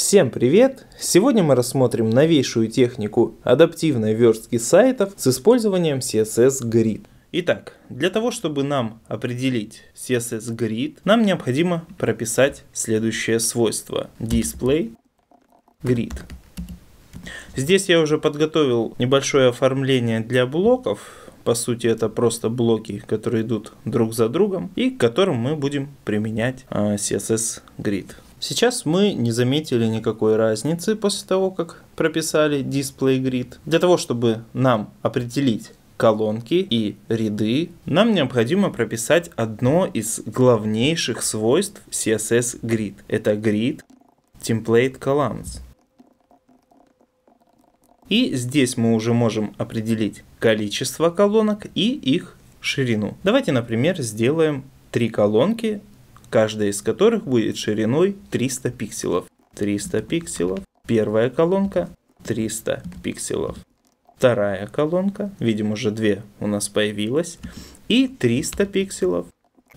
Всем привет! Сегодня мы рассмотрим новейшую технику адаптивной верстки сайтов с использованием CSS Grid. Итак, для того, чтобы нам определить CSS Grid, нам необходимо прописать следующее свойство Display Grid. Здесь я уже подготовил небольшое оформление для блоков, по сути, это просто блоки, которые идут друг за другом и к которым мы будем применять а, CSS Grid. Сейчас мы не заметили никакой разницы после того, как прописали Display Grid. Для того, чтобы нам определить колонки и ряды, нам необходимо прописать одно из главнейших свойств CSS Grid. Это Grid Template Columns. И здесь мы уже можем определить количество колонок и их ширину. Давайте, например, сделаем три колонки каждая из которых будет шириной 300 пикселов. 300 пикселов. Первая колонка 300 пикселов. Вторая колонка, видимо уже две у нас появилась. И 300 пикселов.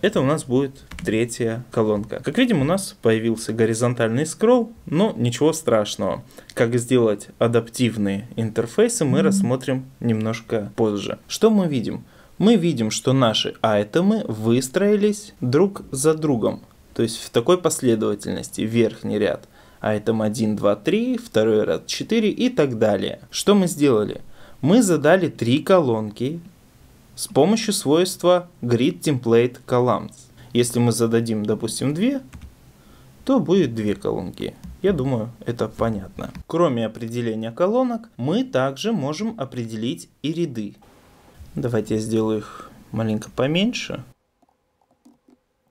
Это у нас будет третья колонка. Как видим, у нас появился горизонтальный скролл, но ничего страшного. Как сделать адаптивные интерфейсы мы рассмотрим немножко позже. Что мы видим? мы видим, что наши айтемы выстроились друг за другом, то есть в такой последовательности верхний ряд айтем 1, 2, 3, второй ряд 4 и так далее. Что мы сделали? Мы задали три колонки с помощью свойства grid template columns. Если мы зададим, допустим, 2, то будет две колонки. Я думаю, это понятно. Кроме определения колонок, мы также можем определить и ряды. Давайте я сделаю их маленько поменьше,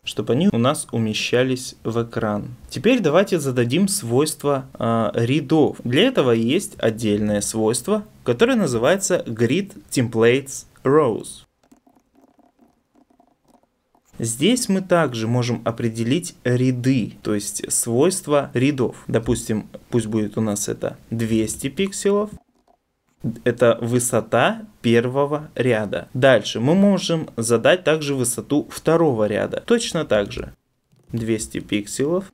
чтобы они у нас умещались в экран. Теперь давайте зададим свойство э, а, рядов. Для этого есть отдельное свойство, которое называется Grid Templates Rows. Здесь мы также можем определить ряды, то есть свойства рядов. Допустим, пусть будет у нас это 200 пикселов, это высота первого ряда. Дальше мы можем задать также высоту второго ряда. Точно так же. 200 пикселов.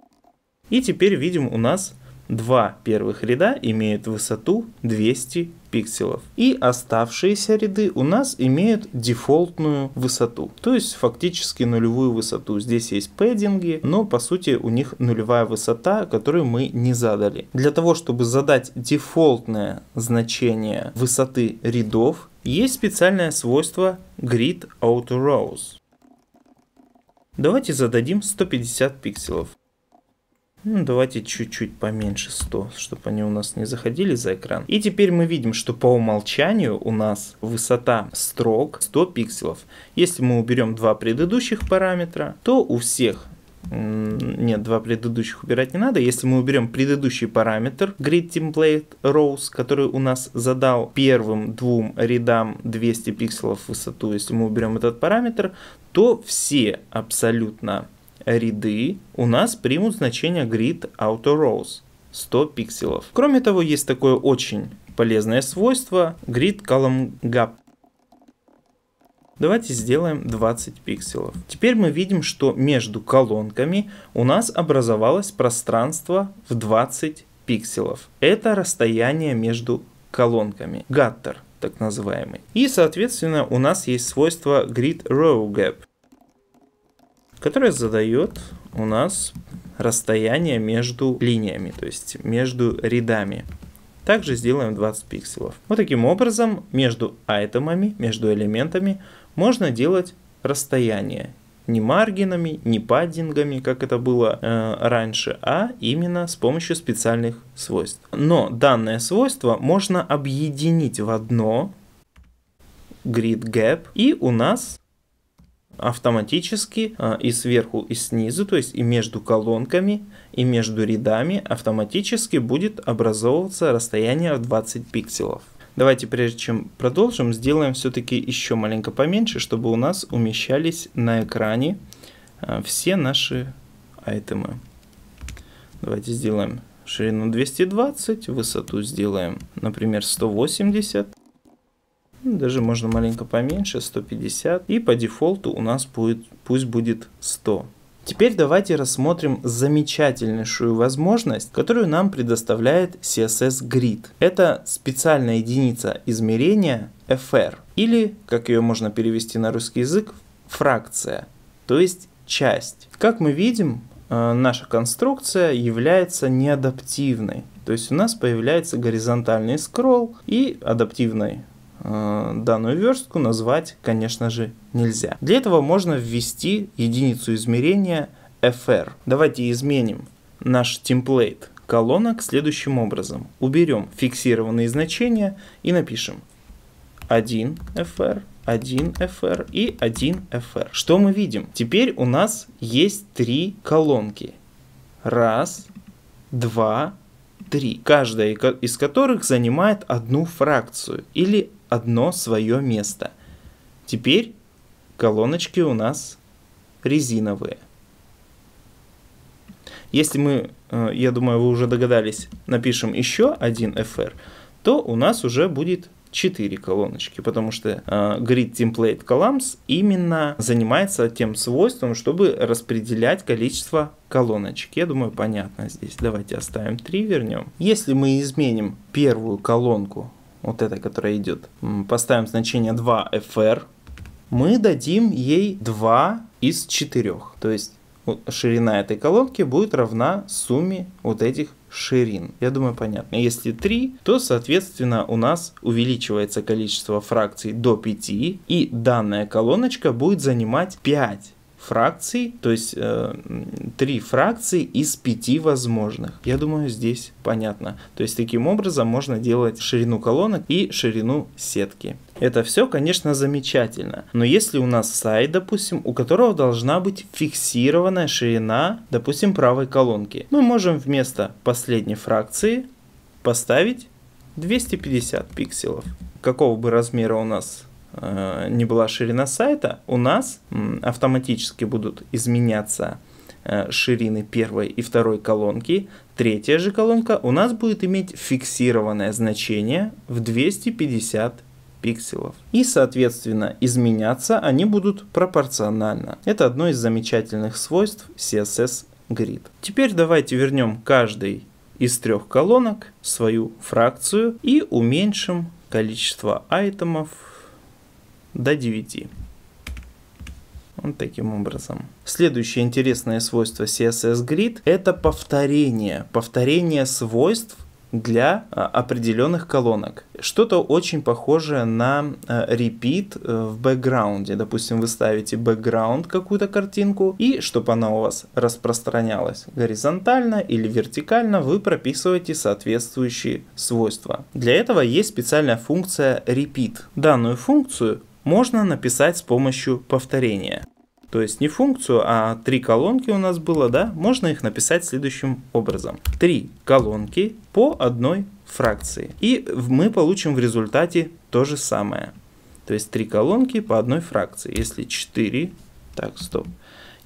И теперь видим у нас два первых ряда имеют высоту 200 пикселов. И оставшиеся ряды у нас имеют дефолтную высоту, то есть фактически нулевую высоту. Здесь есть пэддинги, но по сути у них нулевая высота, которую мы не задали. Для того, чтобы задать дефолтное значение высоты рядов, есть специальное свойство Grid Auto Rows. Давайте зададим 150 пикселов. Ну, давайте чуть-чуть поменьше 100, чтобы они у нас не заходили за экран. И теперь мы видим, что по умолчанию у нас высота строк 100 пикселов. Если мы уберем два предыдущих параметра, то у всех нет, два предыдущих убирать не надо. Если мы уберем предыдущий параметр grid template rows, который у нас задал первым двум рядам 200 пикселов в высоту, если мы уберем этот параметр, то все абсолютно ряды у нас примут значение grid auto rows 100 пикселов. Кроме того, есть такое очень полезное свойство grid column gap. Давайте сделаем 20 пикселов. Теперь мы видим, что между колонками у нас образовалось пространство в 20 пикселов. Это расстояние между колонками. Гаттер так называемый. И соответственно у нас есть свойство grid row gap которая задает у нас расстояние между линиями, то есть между рядами. Также сделаем 20 пикселов. Вот таким образом между айтемами, между элементами можно делать расстояние. Не маргинами, не паддингами, как это было э, раньше, а именно с помощью специальных свойств. Но данное свойство можно объединить в одно grid gap и у нас автоматически а, и сверху, и снизу, то есть и между колонками, и между рядами автоматически будет образовываться расстояние в 20 пикселов. Давайте, прежде чем продолжим, сделаем все-таки еще маленько поменьше, чтобы у нас умещались на экране а, все наши айтемы. Давайте сделаем ширину 220, высоту сделаем, например, 180. Ну, даже можно маленько поменьше, 150. И по дефолту у нас будет, пусть будет 100. Теперь давайте рассмотрим замечательнейшую возможность, которую нам предоставляет CSS Grid. Это специальная единица измерения FR, или, как ее можно перевести на русский язык, фракция, то есть часть. Как мы видим, э, наша конструкция является неадаптивной, то есть у нас появляется горизонтальный скролл и адаптивный Э, данную верстку назвать, конечно же, нельзя. Для этого можно ввести единицу измерения fr. Давайте изменим наш темплейт колонок следующим образом. Уберем фиксированные значения и напишем 1 fr, 1 fr и 1 fr. Что мы видим? Теперь у нас есть три колонки. Раз, два, три. Каждая из которых занимает одну фракцию или одно свое место. Теперь колоночки у нас резиновые. Если мы, э, я думаю, вы уже догадались, напишем еще один FR, то у нас уже будет 4 колоночки, потому что э, Grid Template Columns именно занимается тем свойством, чтобы распределять количество колоночек. Я думаю, понятно здесь. Давайте оставим 3, вернем. Если мы изменим первую колонку вот эта, которая идет, поставим значение 2fr, мы дадим ей 2 из 4. То есть ширина этой колонки будет равна сумме вот этих ширин. Я думаю, понятно. Если 3, то, соответственно, у нас увеличивается количество фракций до 5, и данная колоночка будет занимать 5 фракций, то есть э, 3 фракции из пяти возможных. Я думаю, здесь понятно. То есть таким образом можно делать ширину колонок и ширину сетки. Это все, конечно, замечательно, но если у нас сайт, допустим, у которого должна быть фиксированная ширина, допустим, правой колонки, мы можем вместо последней фракции поставить 250 пикселов. Какого бы размера у нас Э, не была ширина сайта, у нас автоматически будут изменяться э, ширины первой и второй колонки. Третья же колонка у нас будет иметь фиксированное значение в 250 пикселов. И, соответственно, изменяться они будут пропорционально. Это одно из замечательных свойств CSS Grid. Теперь давайте вернем каждый из трех колонок свою фракцию и уменьшим количество айтемов до 9. Вот таким образом. Следующее интересное свойство CSS Grid – это повторение. Повторение свойств для а, определенных колонок. Что-то очень похожее на а, repeat э, в бэкграунде. Допустим, вы ставите бэкграунд какую-то картинку, и чтобы она у вас распространялась горизонтально или вертикально, вы прописываете соответствующие свойства. Для этого есть специальная функция repeat. Данную функцию можно написать с помощью повторения. То есть не функцию, а три колонки у нас было, да? Можно их написать следующим образом. Три колонки по одной фракции. И мы получим в результате то же самое. То есть три колонки по одной фракции. Если 4, так, стоп.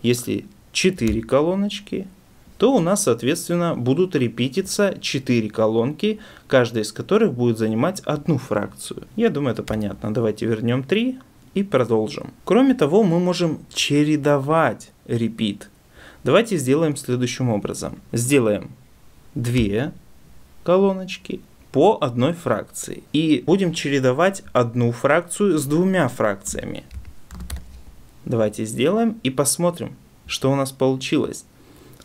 Если 4 колоночки, то у нас, соответственно, будут репититься 4 колонки, каждая из которых будет занимать одну фракцию. Я думаю, это понятно. Давайте вернем 3 и продолжим. Кроме того, мы можем чередовать репит. Давайте сделаем следующим образом. Сделаем 2 колоночки по одной фракции. И будем чередовать одну фракцию с двумя фракциями. Давайте сделаем и посмотрим, что у нас получилось.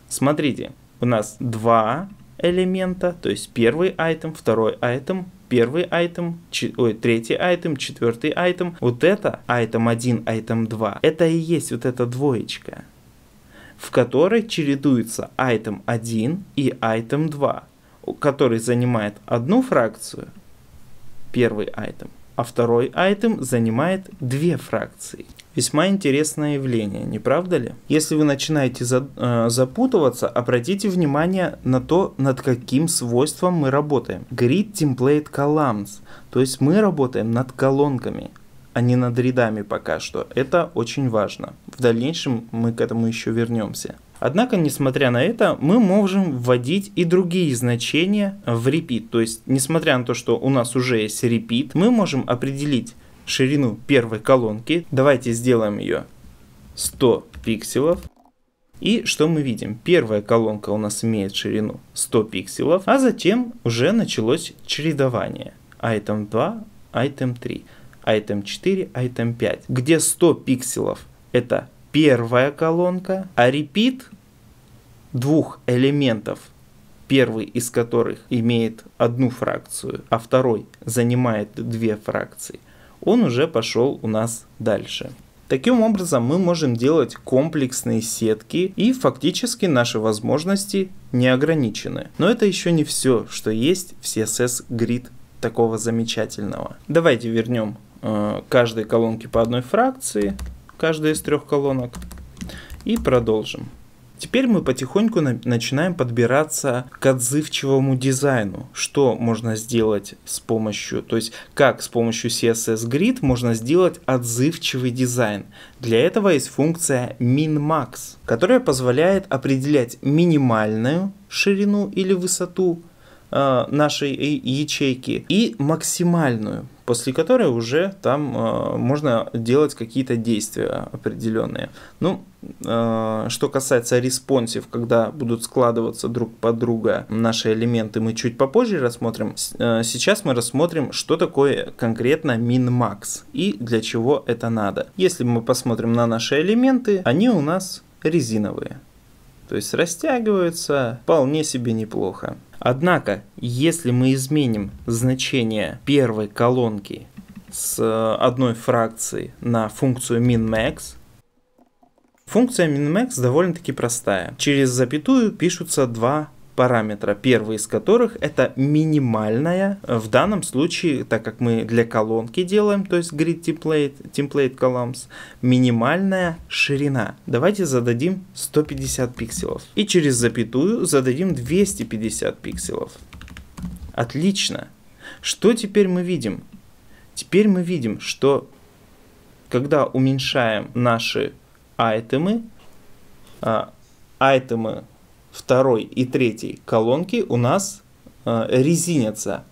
Смотрите, у нас два элемента, то есть первый айтем, второй айтем, первый айтем, ой, третий айтем, четвертый айтем. Вот это айтем 1, айтем 2, это и есть вот эта двоечка, в которой чередуется айтем 1 и айтем 2, который занимает одну фракцию, первый айтем, а второй айтем занимает две фракции. Весьма интересное явление, не правда ли? Если вы начинаете за, э, запутываться, обратите внимание на то, над каким свойством мы работаем. Grid Template Columns, то есть мы работаем над колонками, а не над рядами пока что. Это очень важно. В дальнейшем мы к этому еще вернемся. Однако, несмотря на это, мы можем вводить и другие значения в repeat. То есть, несмотря на то, что у нас уже есть repeat, мы можем определить ширину первой колонки. Давайте сделаем ее 100 пикселов. И что мы видим? Первая колонка у нас имеет ширину 100 пикселов, а затем уже началось чередование. Item 2, Item 3, Item 4, Item 5, где 100 пикселов это первая колонка, а repeat двух элементов, первый из которых имеет одну фракцию, а второй занимает две фракции, он уже пошел у нас дальше. Таким образом мы можем делать комплексные сетки и фактически наши возможности не ограничены. Но это еще не все, что есть в CSS Grid такого замечательного. Давайте вернем э, каждой колонке по одной фракции, каждой из трех колонок и продолжим. Теперь мы потихоньку начинаем подбираться к отзывчивому дизайну. Что можно сделать с помощью, то есть как с помощью CSS Grid можно сделать отзывчивый дизайн. Для этого есть функция min-max, которая позволяет определять минимальную ширину или высоту э, нашей ячейки и максимальную после которой уже там э, можно делать какие-то действия определенные. Ну, э, что касается респонсив, когда будут складываться друг под друга наши элементы, мы чуть попозже рассмотрим. С, э, сейчас мы рассмотрим, что такое конкретно min-max и для чего это надо. Если мы посмотрим на наши элементы, они у нас резиновые. То есть растягиваются вполне себе неплохо. Однако, если мы изменим значение первой колонки с э, одной фракции на функцию min-max, функция min-max довольно-таки простая. Через запятую пишутся два параметра, первый из которых это минимальная, э, в данном случае, так как мы для колонки делаем, то есть grid template, template columns, минимальная ширина. Давайте зададим 150 пикселов и через запятую зададим 250 пикселов. Отлично. Что теперь мы видим? Теперь мы видим, что когда уменьшаем наши айтемы, а, айтемы второй и третьей колонки у нас э, резинятся.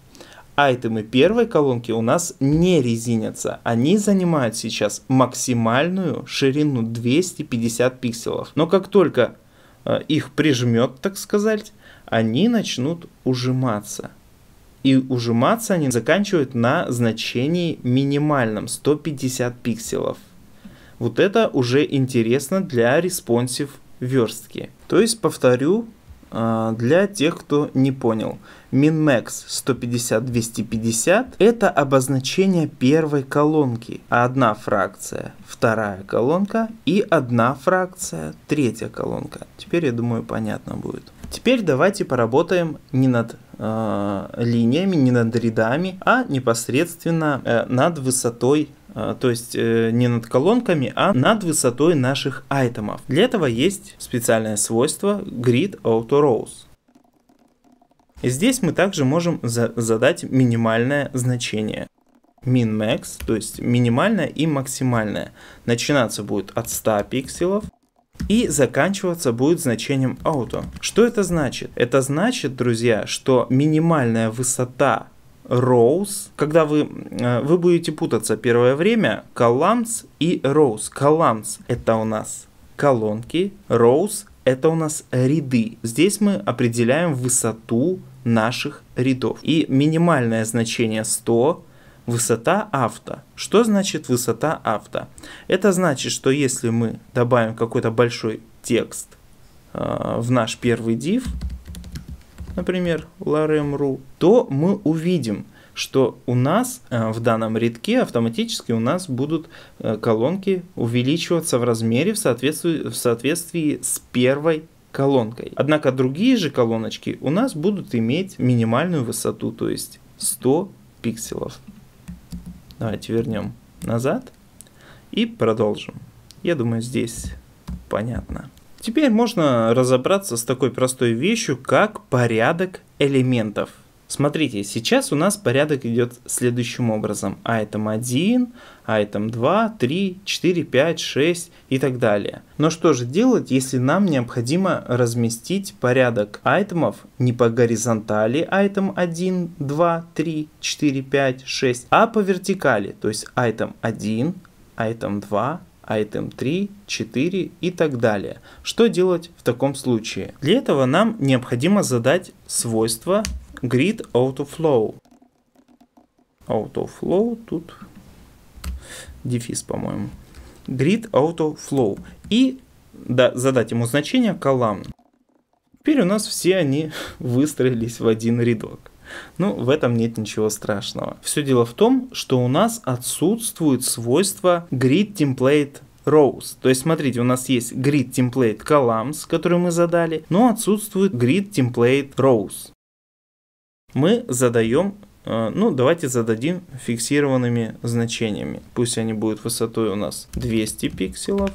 Айтемы первой колонки у нас не резинятся. Они занимают сейчас максимальную ширину 250 пикселов. Но как только э, их прижмет, так сказать, они начнут ужиматься. И ужиматься они заканчивают на значении минимальном 150 пикселов. Вот это уже интересно для responsive верстки. То есть, повторю, а, для тех, кто не понял. Минмекс 150-250 это обозначение первой колонки. Одна фракция, вторая колонка и одна фракция, третья колонка. Теперь, я думаю, понятно будет. Теперь давайте поработаем не над э, линиями, не над рядами, а непосредственно э, над высотой а, то есть э, не над колонками, а над высотой наших айтемов. Для этого есть специальное свойство Grid Auto Rows. И здесь мы также можем за задать минимальное значение. Min-max, то есть минимальное и максимальное. Начинаться будет от 100 пикселов и заканчиваться будет значением auto. Что это значит? Это значит, друзья, что минимальная высота Роуз, когда вы, э, вы будете путаться первое время, columns и роуз. Columns это у нас колонки, роуз – это у нас ряды. Здесь мы определяем высоту наших рядов. И минимальное значение 100 – высота авто. Что значит высота авто? Это значит, что если мы добавим какой-то большой текст э, в наш первый div – например, LRM.ru, то мы увидим, что у нас э, в данном рядке автоматически у нас будут э, колонки увеличиваться в размере в соответствии, в соответствии с первой колонкой. Однако другие же колоночки у нас будут иметь минимальную высоту, то есть 100 пикселов. Давайте вернем назад и продолжим. Я думаю, здесь понятно. Теперь можно разобраться с такой простой вещью, как порядок элементов. Смотрите, сейчас у нас порядок идет следующим образом. Item 1, item 2, 3, 4, 5, 6 и так далее. Но что же делать, если нам необходимо разместить порядок айтемов не по горизонтали item 1, 2, 3, 4, 5, 6, а по вертикали, то есть item 1, item 2, item 3, 4 и так далее. Что делать в таком случае? Для этого нам необходимо задать свойство grid autoflow. Autoflow тут дефис, по-моему. Grid autoflow. И да, задать ему значение колумн. Теперь у нас все они выстроились в один рядок. Ну, в этом нет ничего страшного. Все дело в том, что у нас отсутствует свойство grid template rows. То есть, смотрите, у нас есть grid template columns, который мы задали, но отсутствует grid template rows. Мы задаем э, ну, давайте зададим фиксированными значениями. Пусть они будут высотой у нас 200 пикселов,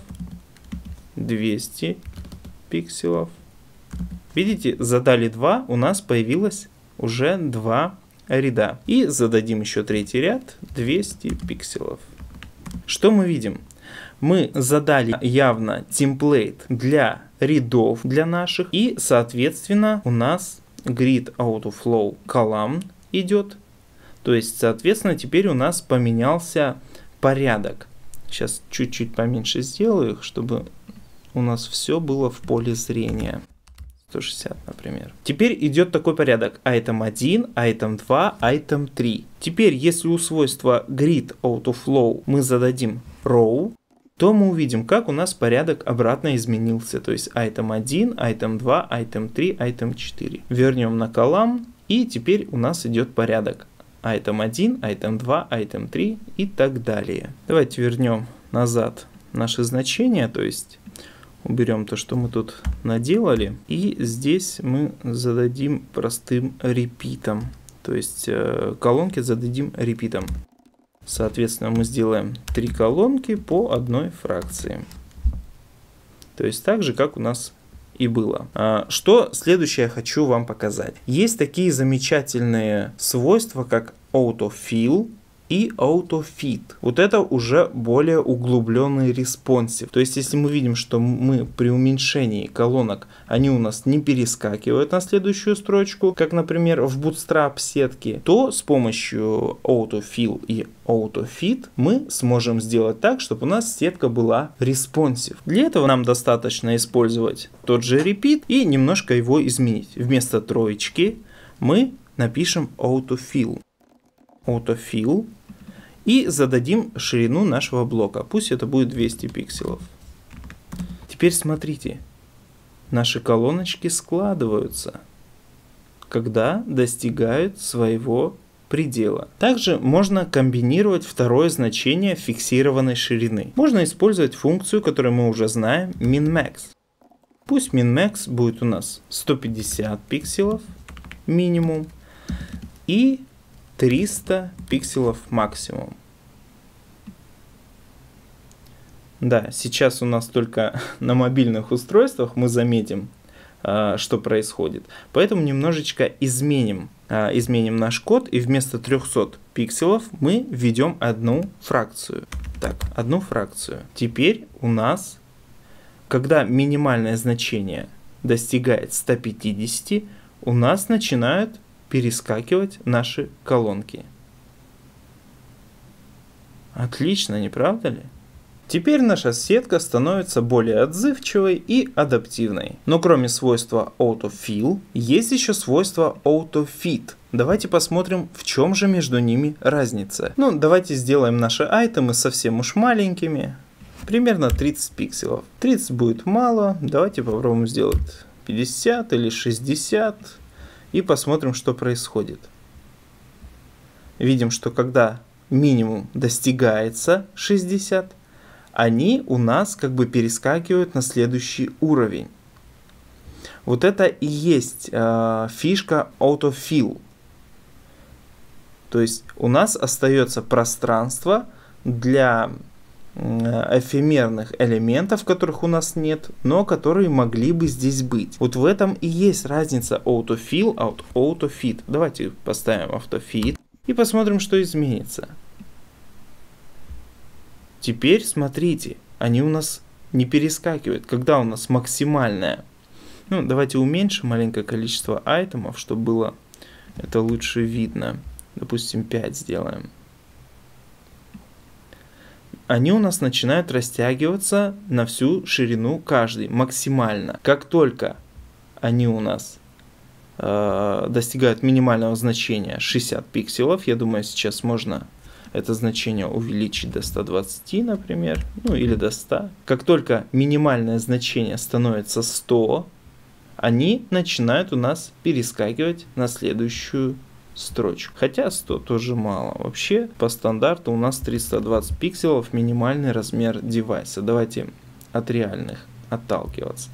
200 пикселов. Видите, задали 2, у нас появилось уже два ряда. И зададим еще третий ряд 200 пикселов. Что мы видим? Мы задали явно темплейт для рядов для наших и соответственно у нас grid out of flow column идет. То есть соответственно теперь у нас поменялся порядок. Сейчас чуть-чуть поменьше сделаю, их чтобы у нас все было в поле зрения. 160, например. Теперь идет такой порядок. Item 1, Item 2, Item 3. Теперь, если у свойства grid flow мы зададим row, то мы увидим, как у нас порядок обратно изменился. То есть item 1, item 2, item 3, item 4. Вернем на колам, и теперь у нас идет порядок. Item 1, item 2, item 3 и так далее. Давайте вернем назад наши значения, то есть уберем то, что мы тут наделали. И здесь мы зададим простым репитом. То есть э, колонки зададим репитом. Соответственно, мы сделаем три колонки по одной фракции. То есть так же, как у нас и было. А что следующее я хочу вам показать. Есть такие замечательные свойства, как autofill и AutoFit. Вот это уже более углубленный респонсив. То есть, если мы видим, что мы при уменьшении колонок, они у нас не перескакивают на следующую строчку, как, например, в Bootstrap сетке, то с помощью AutoFill и AutoFit мы сможем сделать так, чтобы у нас сетка была responsive. Для этого нам достаточно использовать тот же Repeat и немножко его изменить. Вместо троечки мы напишем AutoFill. AutoFill и зададим ширину нашего блока. Пусть это будет 200 пикселов. Теперь смотрите, наши колоночки складываются, когда достигают своего предела. Также можно комбинировать второе значение фиксированной ширины. Можно использовать функцию, которую мы уже знаем, min-max. Пусть min-max будет у нас 150 пикселов минимум и 300 пикселов максимум. Да, сейчас у нас только на мобильных устройствах мы заметим, а, что происходит. Поэтому немножечко изменим, а, изменим наш код и вместо 300 пикселов мы введем одну фракцию. Так, одну фракцию. Теперь у нас, когда минимальное значение достигает 150, у нас начинают перескакивать наши колонки. Отлично, не правда ли? Теперь наша сетка становится более отзывчивой и адаптивной. Но кроме свойства autofill, есть еще свойство autofit. Давайте посмотрим, в чем же между ними разница. Ну, давайте сделаем наши айтемы совсем уж маленькими. Примерно 30 пикселов. 30 будет мало, давайте попробуем сделать 50 или 60 и посмотрим, что происходит. Видим, что когда минимум достигается 60, они у нас как бы перескакивают на следующий уровень. Вот это и есть э, фишка autofill. То есть у нас остается пространство для Э, эфемерных элементов, которых у нас нет, но которые могли бы здесь быть. Вот в этом и есть разница autofill от autofit. Давайте поставим autofit и посмотрим, что изменится. Теперь смотрите, они у нас не перескакивают. Когда у нас максимальное, ну давайте уменьшим маленькое количество айтемов, чтобы было это лучше видно. Допустим 5 сделаем они у нас начинают растягиваться на всю ширину каждый максимально. Как только они у нас э, достигают минимального значения 60 пикселов, я думаю, сейчас можно это значение увеличить до 120, например, ну или до 100. Как только минимальное значение становится 100, они начинают у нас перескакивать на следующую строчек. Хотя 100 тоже мало. Вообще по стандарту у нас 320 пикселов минимальный размер девайса. Давайте от реальных отталкиваться.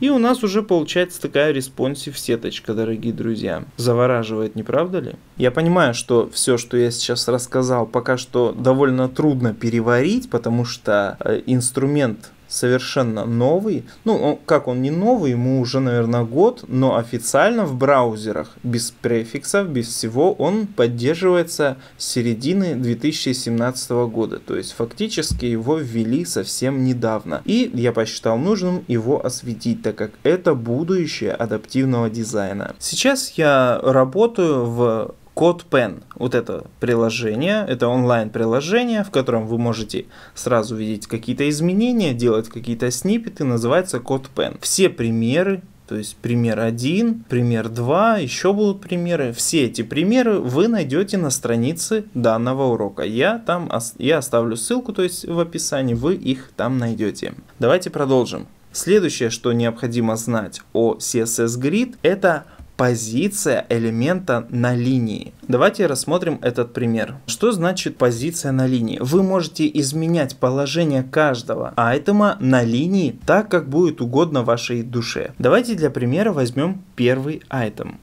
И у нас уже получается такая респонсив сеточка, дорогие друзья. Завораживает, не правда ли? Я понимаю, что все, что я сейчас рассказал, пока что довольно трудно переварить, потому что э, инструмент совершенно новый. Ну, он, как он не новый, ему уже, наверное, год, но официально в браузерах, без префиксов, без всего, он поддерживается с середины 2017 года. То есть фактически его ввели совсем недавно. И я посчитал нужным его осветить, так как это будущее адаптивного дизайна. Сейчас я работаю в CodePen. Вот это приложение, это онлайн-приложение, в котором вы можете сразу видеть какие-то изменения, делать какие-то сниппеты, называется CodePen. Все примеры, то есть пример 1, пример 2, еще будут примеры. Все эти примеры вы найдете на странице данного урока. Я там я оставлю ссылку, то есть в описании вы их там найдете. Давайте продолжим. Следующее, что необходимо знать о CSS Grid, это позиция элемента на линии. Давайте рассмотрим этот пример. Что значит позиция на линии? Вы можете изменять положение каждого айтема на линии так, как будет угодно вашей душе. Давайте для примера возьмем первый айтем.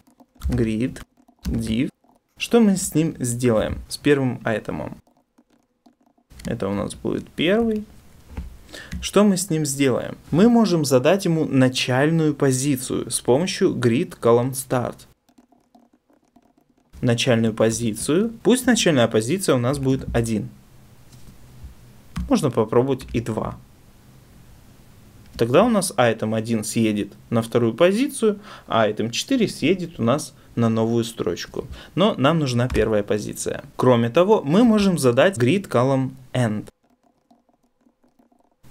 Grid, div. Что мы с ним сделаем, с первым айтемом? Это у нас будет первый, что мы с ним сделаем? Мы можем задать ему начальную позицию с помощью grid column start. Начальную позицию. Пусть начальная позиция у нас будет 1. Можно попробовать и 2. Тогда у нас item 1 съедет на вторую позицию, а item 4 съедет у нас на новую строчку. Но нам нужна первая позиция. Кроме того, мы можем задать grid column end.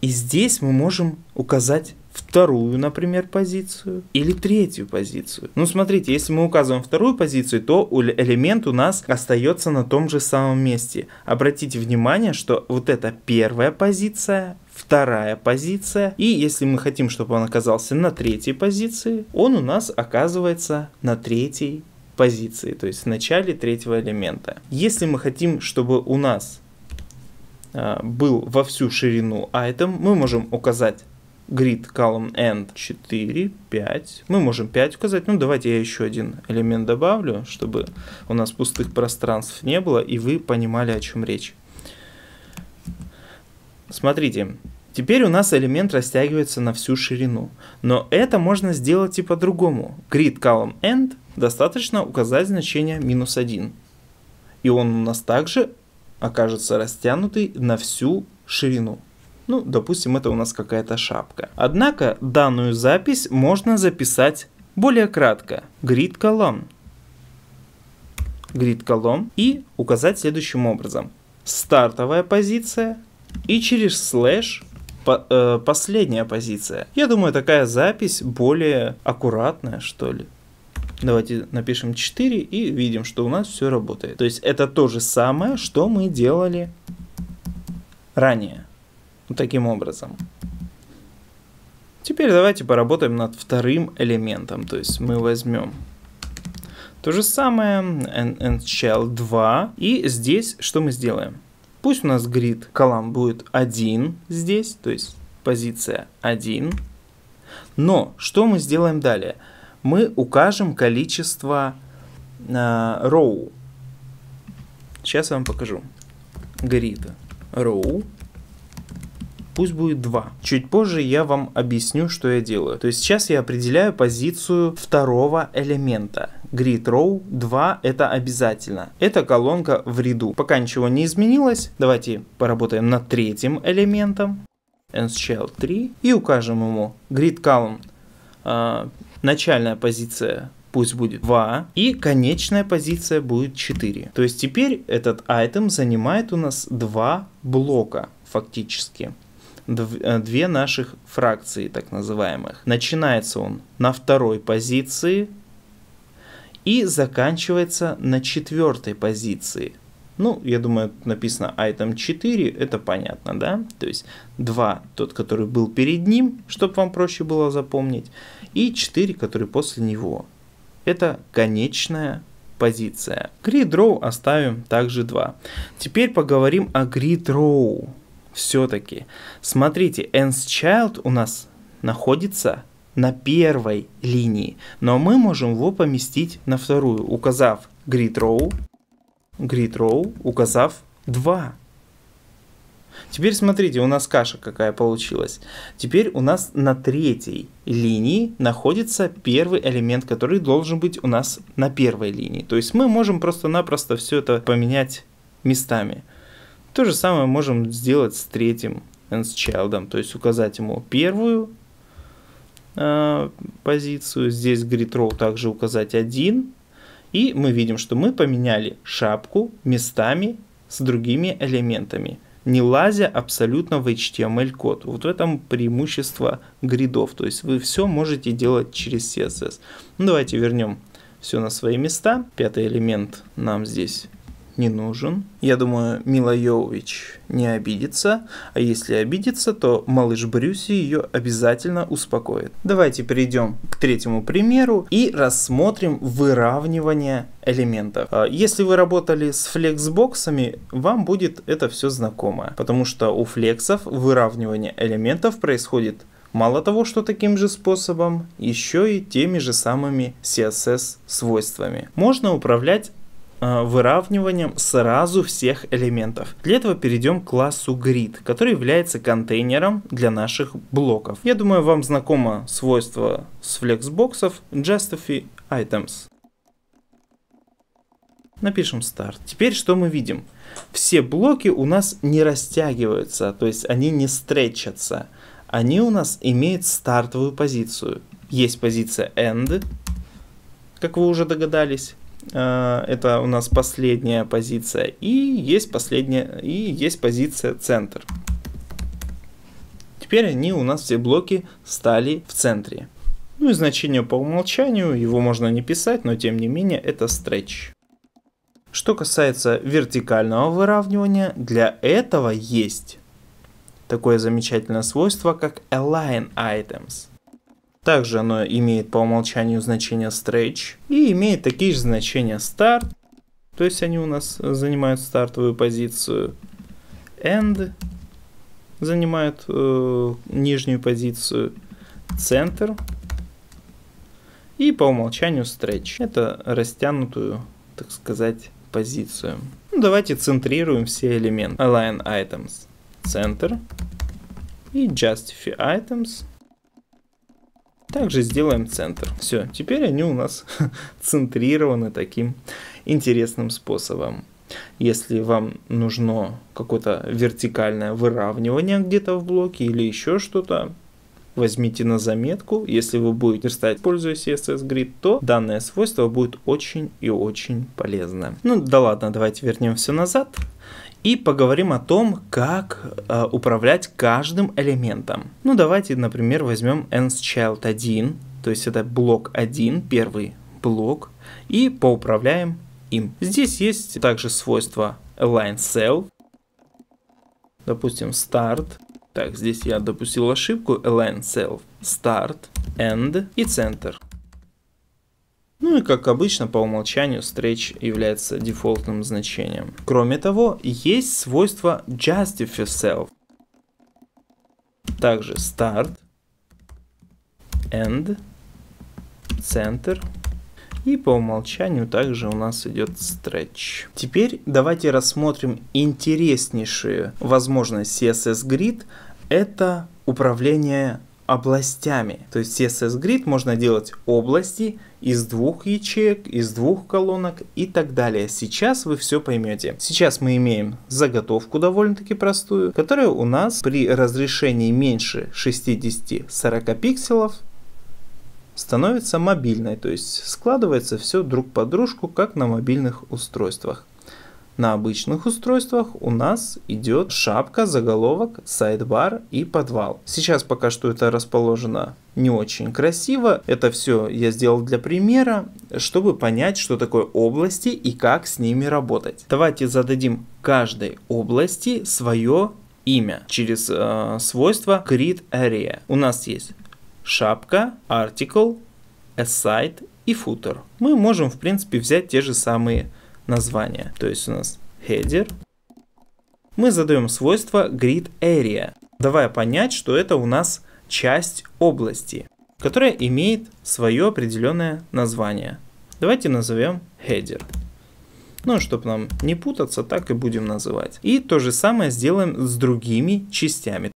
И здесь мы можем указать вторую, например, позицию или третью позицию. Ну, смотрите, если мы указываем вторую позицию, то элемент у нас остается на том же самом месте. Обратите внимание, что вот это первая позиция, вторая позиция, и если мы хотим, чтобы он оказался на третьей позиции, он у нас оказывается на третьей позиции, то есть в начале третьего элемента. Если мы хотим, чтобы у нас Э, был во всю ширину item, мы можем указать grid column end 4, 5. Мы можем 5 указать. Ну, давайте я еще один элемент добавлю, чтобы у нас пустых пространств не было, и вы понимали, о чем речь. Смотрите, теперь у нас элемент растягивается на всю ширину. Но это можно сделать и по-другому. Grid column end достаточно указать значение минус 1. И он у нас также окажется растянутый на всю ширину. Ну, допустим, это у нас какая-то шапка. Однако данную запись можно записать более кратко. Grid column. Grid column. И указать следующим образом. Стартовая позиция и через слэш по, э, последняя позиция. Я думаю, такая запись более аккуратная, что ли. Давайте напишем 4 и видим, что у нас все работает. То есть это то же самое, что мы делали ранее. Вот таким образом. Теперь давайте поработаем над вторым элементом. То есть мы возьмем то же самое shell 2. И здесь что мы сделаем? Пусть у нас grid колам будет 1 здесь, то есть позиция 1. Но что мы сделаем далее? мы укажем количество row. Э, сейчас я вам покажу. Grid row. Пусть будет 2. Чуть позже я вам объясню, что я делаю. То есть сейчас я определяю позицию второго элемента. Grid row 2 это обязательно. Это колонка в ряду. Пока ничего не изменилось, давайте поработаем над третьим элементом. Ends child 3 и укажем ему grid column э, начальная позиция пусть будет 2, и конечная позиция будет 4. То есть теперь этот айтем занимает у нас два блока фактически э, две наших фракции, так называемых. Начинается он на второй позиции и заканчивается на четвертой позиции. Ну, я думаю, написано item а 4, эм это понятно, да? То есть 2, тот, который был перед ним, чтобы вам проще было запомнить, и 4, который после него. Это конечная позиция. Grid row оставим также 2. Теперь поговорим о grid row. Все-таки. Смотрите, nth child у нас находится на первой линии, но мы можем его поместить на вторую, указав grid row grid row, указав 2. Теперь смотрите, у нас каша какая получилась. Теперь у нас на третьей линии находится первый элемент, который должен быть у нас на первой линии. То есть мы можем просто-напросто все это поменять местами. То же самое можем сделать с третьим с child, то есть указать ему первую э, позицию. Здесь grid row также указать 1, и мы видим, что мы поменяли шапку местами с другими элементами, не лазя абсолютно в HTML-код. Вот в этом преимущество гридов. То есть вы все можете делать через CSS. Ну, давайте вернем все на свои места. Пятый элемент нам здесь не нужен. Я думаю, Мила Йович не обидится, а если обидится, то малыш Брюси ее обязательно успокоит. Давайте перейдем к третьему примеру и рассмотрим выравнивание элементов. А, если вы работали с флексбоксами, вам будет это все знакомо, потому что у флексов выравнивание элементов происходит Мало того, что таким же способом, еще и теми же самыми CSS свойствами. Можно управлять Э, выравниванием сразу всех элементов. Для этого перейдем к классу grid, который является контейнером для наших блоков. Я думаю, вам знакомо свойство с флексбоксов Justify Items. Напишем start. Теперь что мы видим? Все блоки у нас не растягиваются, то есть они не стретчатся. Они у нас имеют стартовую позицию. Есть позиция end, как вы уже догадались, Э, это у нас последняя позиция, и есть последняя, и есть позиция центр. Теперь они у нас все блоки стали в центре. Ну и значение по умолчанию, его можно не писать, но тем не менее это stretch. Что касается вертикального выравнивания, для этого есть такое замечательное свойство, как Align Items – также оно имеет по умолчанию значение stretch и имеет такие же значения start, то есть они у нас занимают стартовую позицию, end занимает э, нижнюю позицию, center и по умолчанию stretch. Это растянутую, так сказать, позицию. Ну, давайте центрируем все элементы. Align items, center и justify items – также сделаем центр. Все, теперь они у нас центрированы таким интересным способом. Если вам нужно какое-то вертикальное выравнивание где-то в блоке или еще что-то, возьмите на заметку. Если вы будете верстать, пользуясь CSS Grid, то данное свойство будет очень и очень полезно. Ну да ладно, давайте вернем все назад и поговорим о том, как э, управлять каждым элементом. Ну давайте, например, возьмем ends child 1, то есть это блок 1, первый блок, и поуправляем им. Здесь есть также свойство align cell, допустим start, так, здесь я допустил ошибку, align cell start, end и center. Ну и как обычно, по умолчанию stretch является дефолтным значением. Кроме того, есть свойство justify self. Также start, end, center. И по умолчанию также у нас идет stretch. Теперь давайте рассмотрим интереснейшую возможность CSS Grid. Это управление областями. То есть CSS Grid можно делать области, из двух ячеек, из двух колонок и так далее. Сейчас вы все поймете. Сейчас мы имеем заготовку довольно-таки простую, которая у нас при разрешении меньше 60-40 пикселов становится мобильной, то есть складывается все друг под дружку, как на мобильных устройствах. На обычных устройствах у нас идет шапка, заголовок, сайдбар и подвал. Сейчас пока что это расположено не очень красиво. Это все я сделал для примера, чтобы понять, что такое области и как с ними работать. Давайте зададим каждой области свое имя через э, свойство grid area. У нас есть шапка, article, aside и footer. Мы можем, в принципе, взять те же самые название. То есть у нас header. Мы задаем свойство grid area, давая понять, что это у нас часть области, которая имеет свое определенное название. Давайте назовем header. Ну, чтобы нам не путаться, так и будем называть. И то же самое сделаем с другими частями.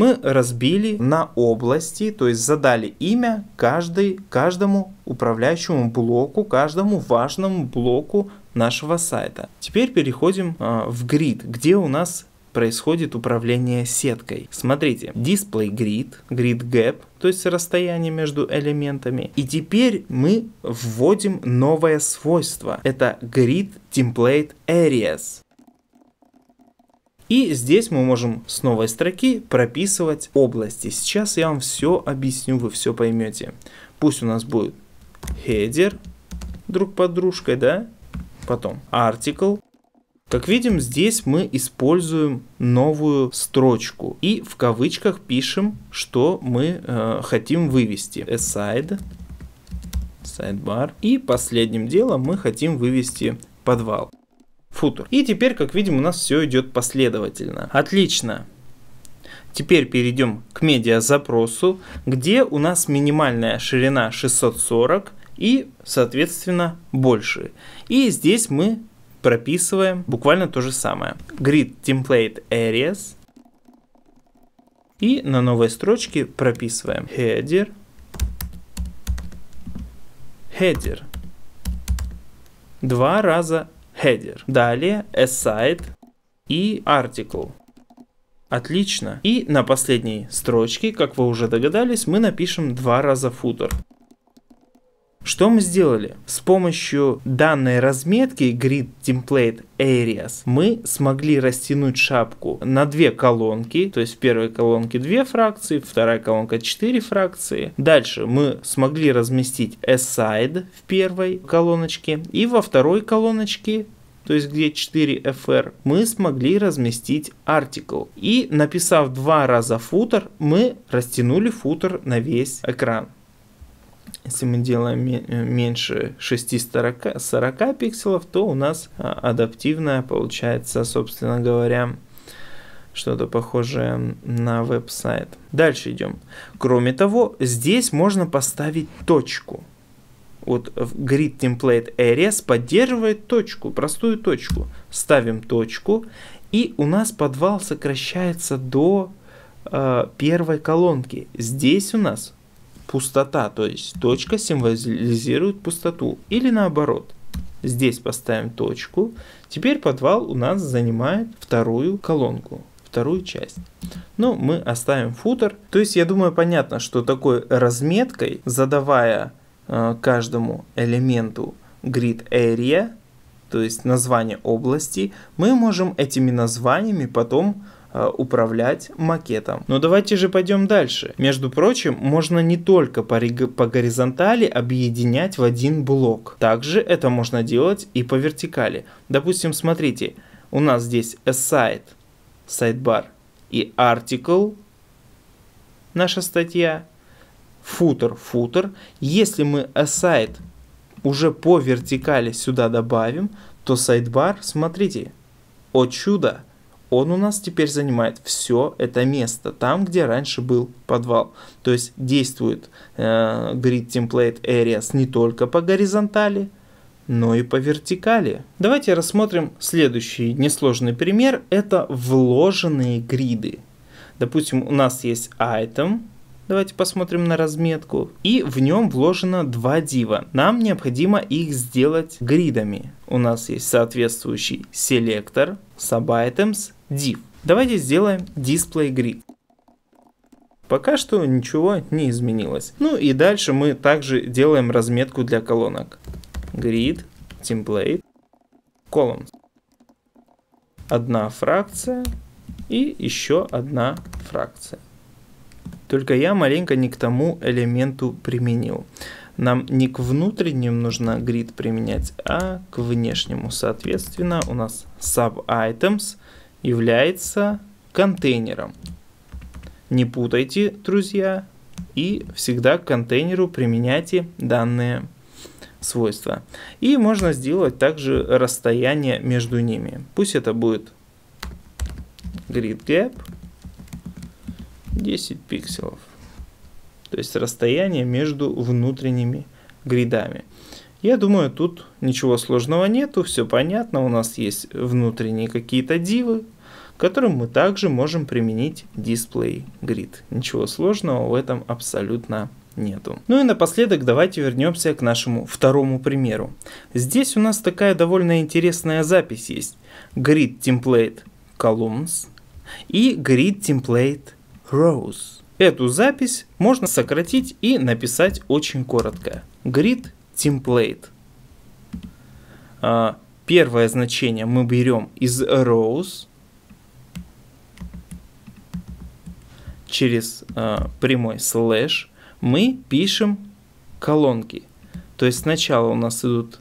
мы разбили на области, то есть задали имя каждой, каждому управляющему блоку, каждому важному блоку нашего сайта. Теперь переходим э, в грид, где у нас происходит управление сеткой. Смотрите, display grid, grid gap, то есть расстояние между элементами. И теперь мы вводим новое свойство. Это grid template areas. И здесь мы можем с новой строки прописывать области. Сейчас я вам все объясню, вы все поймете. Пусть у нас будет header друг под дружкой, да? Потом article. Как видим, здесь мы используем новую строчку и в кавычках пишем, что мы э, хотим вывести. Aside, sidebar. И последним делом мы хотим вывести подвал. Футур. И теперь, как видим, у нас все идет последовательно. Отлично. Теперь перейдем к медиа-запросу, где у нас минимальная ширина 640 и, соответственно, больше. И здесь мы прописываем буквально то же самое. Grid template areas. И на новой строчке прописываем header. Header. Два раза header. Далее aside и article. Отлично. И на последней строчке, как вы уже догадались, мы напишем два раза footer. Что мы сделали? С помощью данной разметки Grid Template Areas мы смогли растянуть шапку на две колонки, то есть в первой колонке две фракции, вторая колонка четыре фракции. Дальше мы смогли разместить aside в первой колоночке и во второй колоночке то есть где 4fr, мы смогли разместить article. И написав два раза футер, мы растянули футер на весь экран если мы делаем э, меньше 640 40 пикселов, то у нас а, адаптивная получается, собственно говоря, что-то похожее на веб-сайт. Дальше идем. Кроме того, здесь можно поставить точку. Вот в grid template areas поддерживает точку, простую точку. Ставим точку, и у нас подвал сокращается до э, первой колонки. Здесь у нас пустота, то есть точка символизирует пустоту. Или наоборот, здесь поставим точку. Теперь подвал у нас занимает вторую колонку, вторую часть. Но ну, мы оставим футер. То есть я думаю понятно, что такой разметкой, задавая э, каждому элементу grid area, то есть название области, мы можем этими названиями потом Э, управлять макетом. Но давайте же пойдем дальше. Между прочим, можно не только по, по горизонтали объединять в один блок. Также это можно делать и по вертикали. Допустим, смотрите, у нас здесь aside, sidebar, и article, наша статья, footer, footer. Если мы aside уже по вертикали сюда добавим, то sidebar, смотрите, о чудо, он у нас теперь занимает все это место, там, где раньше был подвал. То есть действует э, Grid Template Areas не только по горизонтали, но и по вертикали. Давайте рассмотрим следующий несложный пример. Это вложенные гриды. Допустим, у нас есть item, Давайте посмотрим на разметку. И в нем вложено два дива. Нам необходимо их сделать гридами. У нас есть соответствующий селектор subitems div. Давайте сделаем display grid. Пока что ничего не изменилось. Ну и дальше мы также делаем разметку для колонок. Grid, template, columns. Одна фракция и еще одна фракция. Только я маленько не к тому элементу применил. Нам не к внутренним нужно grid применять, а к внешнему. Соответственно, у нас sub-items – является контейнером. Не путайте, друзья, и всегда к контейнеру применяйте данные свойства. И можно сделать также расстояние между ними. Пусть это будет grid gap 10 пикселов. То есть расстояние между внутренними гридами. Я думаю, тут ничего сложного нету, все понятно, у нас есть внутренние какие-то дивы, которым мы также можем применить дисплей grid. Ничего сложного в этом абсолютно нету. Ну и напоследок давайте вернемся к нашему второму примеру. Здесь у нас такая довольно интересная запись есть. Grid template columns и grid template rows. Эту запись можно сократить и написать очень коротко. Grid template. А, первое значение мы берем из rows через а, прямой слэш. Мы пишем колонки. То есть сначала у нас идут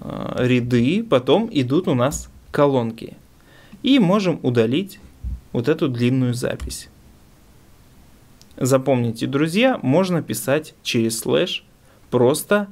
а, ряды, потом идут у нас колонки. И можем удалить вот эту длинную запись. Запомните, друзья, можно писать через слэш просто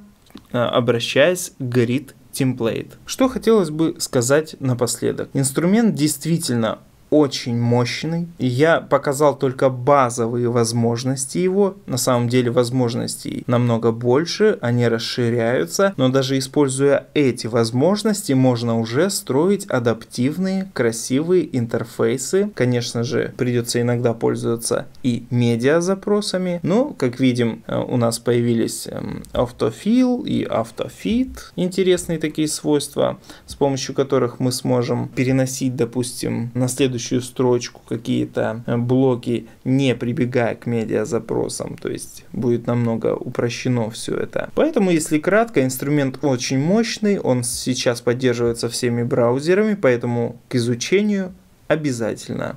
Э, обращаясь к grid template. Что хотелось бы сказать напоследок. Инструмент действительно очень мощный. Я показал только базовые возможности его. На самом деле возможностей намного больше, они расширяются, но даже используя эти возможности, можно уже строить адаптивные, красивые интерфейсы. Конечно же, придется иногда пользоваться и медиа запросами, но, как видим, э, у нас появились эм, автофил и автофит. Интересные такие свойства, с помощью которых мы сможем переносить, допустим, на следующий следующую строчку, какие-то э, блоки, не прибегая к медиа запросам. То есть будет намного упрощено все это. Поэтому, если кратко, инструмент очень мощный, он сейчас поддерживается всеми браузерами, поэтому к изучению обязательно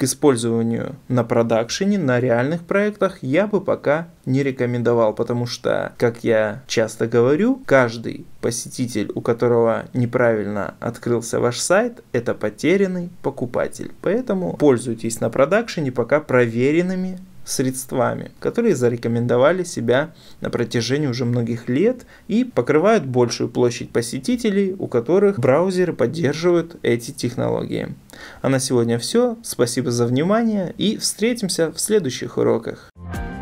к использованию на продакшене, на реальных проектах я бы пока не рекомендовал, потому что, как я часто говорю, каждый посетитель, у которого неправильно открылся ваш сайт, это потерянный покупатель. Поэтому пользуйтесь на продакшене пока проверенными средствами, которые зарекомендовали себя на протяжении уже многих лет и покрывают большую площадь посетителей, у которых браузеры поддерживают эти технологии. А на сегодня все. Спасибо за внимание и встретимся в следующих уроках. Thank you